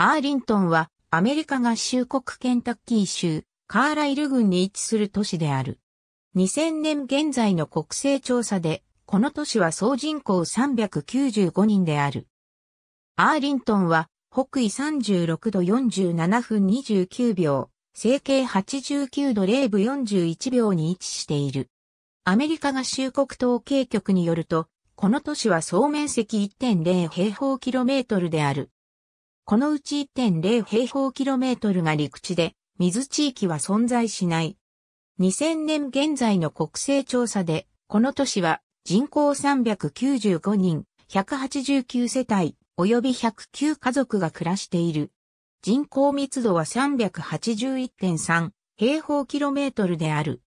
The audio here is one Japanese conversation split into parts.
アーリントンはアメリカ合衆国ケンタッキー州カーライル郡に位置する都市である。2000年現在の国勢調査でこの都市は総人口395人である。アーリントンは北緯36度47分29秒、西経89度0分41秒に位置している。アメリカ合衆国統計局によると、この都市は総面積1.0平方キロメートルである。このうち1.0平方キロメートルが陸地で、水地域は存在しない。2000年現在の国勢調査で、この都市は人口395人、189世帯、及び109家族が暮らしている。人口密度は381.3平方キロメートルである。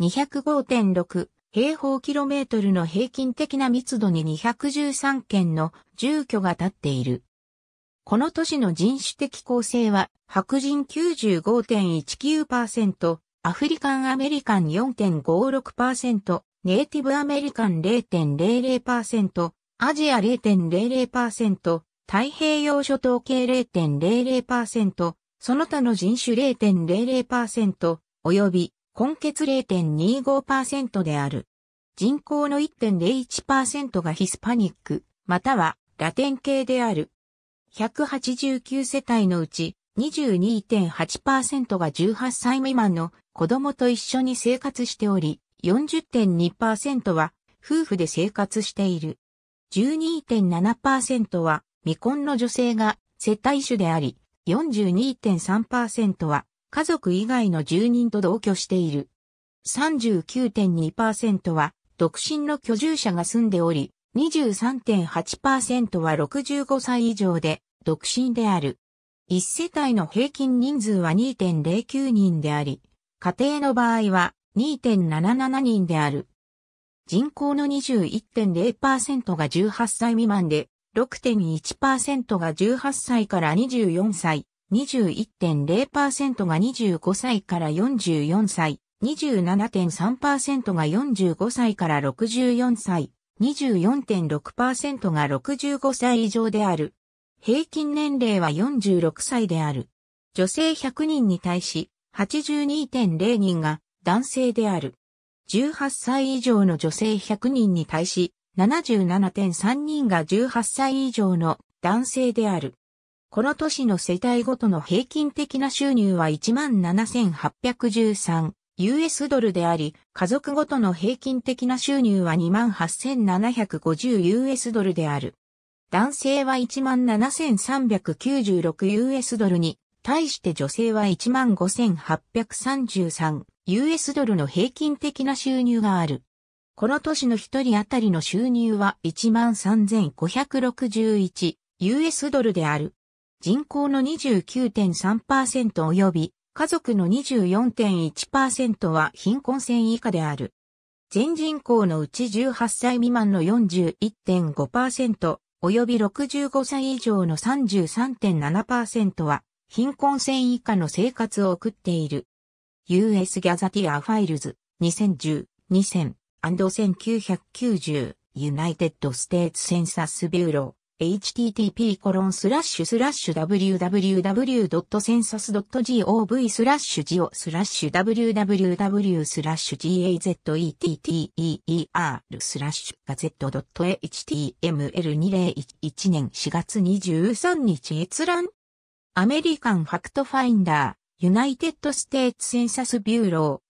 205.6平方キロメートルの平均的な密度に213件の住居が建っている。この都市の人種的構成は白人95.19%、アフリカンアメリカン4.56%、ネイティブアメリカン0.00%、アジア0.00%、太平洋諸島系0.00%、その他の人種0.00%、及び根血0.25%である。人口の1.01%がヒスパニック、またはラテン系である。189世帯のうち22.8%が18歳未満の子供と一緒に生活しており、40.2%は夫婦で生活している。12.7%は未婚の女性が世帯主であり、42.3%は家族以外の住人と同居している。39.2%は独身の居住者が住んでおり、23.8%は65歳以上で、独身である。一世帯の平均人数は2.09人であり、家庭の場合は2.77人である。人口の21.0%が18歳未満で、6.1%が18歳から24歳、21.0%が25歳から44歳、27.3%が45歳から64歳、24.6%が65歳以上である。平均年齢は46歳である。女性100人に対し82.0人が男性である。18歳以上の女性100人に対し77.3人が18歳以上の男性である。この年の世帯ごとの平均的な収入は17,813 US ドルであり、家族ごとの平均的な収入は 28,750US ドルである。男性は 17,396US ドルに、対して女性は 15,833US ドルの平均的な収入がある。この年の一人当たりの収入は 13,561US ドルである。人口の29.3%及び家族の24.1%は貧困線以下である。全人口のうち18歳未満の41.5%、及び65歳以上の33.7%は、貧困線以下の生活を送っている。US ギャザティアファイルズ2010、2000、1990、United States Census Bureau http://www.census.gov スラッシュスラッシュ www スラッシュ gazetteer スラッシュガゼ e ト .html2011 年4月23日閲覧アメリカンファクトファインダーユナイテッドステーツセンサスビューロー